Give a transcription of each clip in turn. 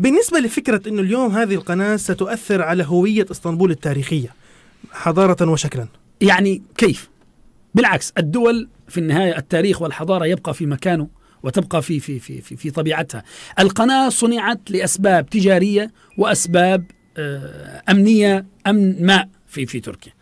بالنسبة لفكرة أنه اليوم هذه القناة ستؤثر على هوية اسطنبول التاريخية حضارة وشكلا يعني كيف؟ بالعكس الدول في النهاية التاريخ والحضارة يبقى في مكانه وتبقى في في في في, في طبيعتها. القناة صنعت لأسباب تجارية وأسباب آه، أمنية أمن ماء في في تركيا.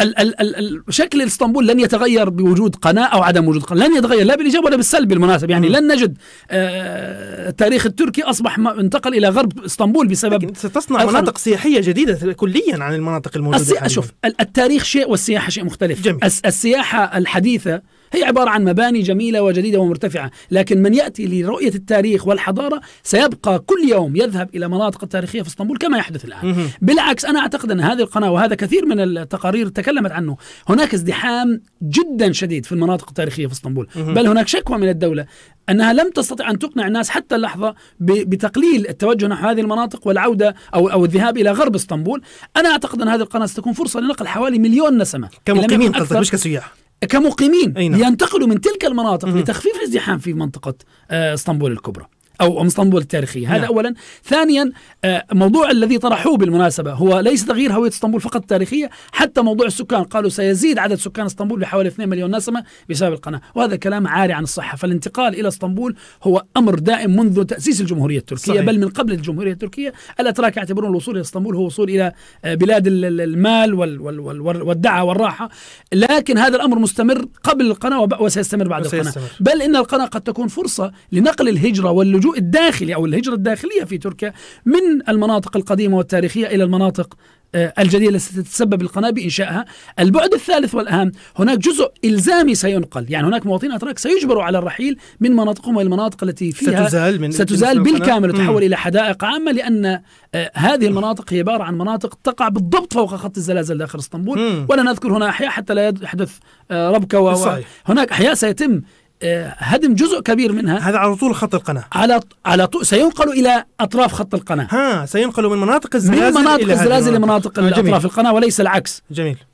ال ال ال شكل اسطنبول لن يتغير بوجود قناه او عدم وجود قناه، لن يتغير لا بالايجاب ولا بالسلب بالمناسبه، يعني لن نجد آه التاريخ التركي اصبح انتقل الى غرب اسطنبول بسبب ستصنع مناطق سياحيه جديده كليا عن المناطق الموجوده السي... شوف التاريخ شيء والسياحه شيء مختلف جميل. السياحه الحديثه هي عبارة عن مباني جميلة وجديدة ومرتفعة لكن من يأتي لرؤية التاريخ والحضارة سيبقى كل يوم يذهب إلى مناطق تاريخية في اسطنبول كما يحدث الآن بالعكس أنا أعتقد أن هذه القناة وهذا كثير من التقارير تكلمت عنه هناك ازدحام جدا شديد في المناطق التاريخية في اسطنبول بل هناك شكوى من الدولة انها لم تستطع ان تقنع الناس حتى اللحظه بتقليل التوجه نحو هذه المناطق والعوده او او الذهاب الى غرب اسطنبول، انا اعتقد ان هذه القناه ستكون فرصه لنقل حوالي مليون نسمه كمقيمين قصدك مش كسياح كمقيمين أينا. نعم. لينتقلوا من تلك المناطق م. لتخفيف الازدحام في منطقة آه، اسطنبول الكبرى أو أم اسطنبول التاريخية هذا نعم. أولا ثانيا آه، موضوع الذي طرحوه بالمناسبة هو ليس تغيير هوية اسطنبول فقط التاريخيه حتى موضوع السكان قالوا سيزيد عدد سكان اسطنبول بحوالي 2 مليون نسمة بسبب القناة وهذا كلام عاري عن الصحة فالانتقال إلى اسطنبول هو أمر دائم منذ تأسيس الجمهورية التركية صحيح. بل من قبل الجمهورية التركية الأتراك يعتبرون الوصول إلى اسطنبول هو وصول إلى آه، بلاد المال والدعة والراحة لكن هذا الأمر مستمر قبل القناة وسيستمر بعد وسيستمر. القناة بل إن القناة قد تكون فرصة لنقل الهجرة واللجوء الداخلي أو الهجرة الداخلية في تركيا من المناطق القديمة والتاريخية إلى المناطق آه، الجديدة التي تتسبب القناة بإنشائها البعد الثالث والأهم هناك جزء إلزامي سينقل يعني هناك مواطنين أتراك سيجبروا على الرحيل من مناطقهم والمناطق التي فيها ستزال, من ستزال من بالكامل وتحول إلى حدائق عامة لأن آه، هذه المناطق هي عبارة عن مناطق تقع بالضبط فوق خط الزلازل داخل اسطنبول ولا نذكر هنا أحياء حتى لا يحدث آه، ربكة و... هناك أحياء سيتم آه، هدم جزء كبير منها هذا على طول خط القناة على على طول سينقل إلى أطراف خط القناة ها سينقل من مناطق الزلازل من مناطق الزلازل لمناطق آه، أطراف القناة وليس العكس جميل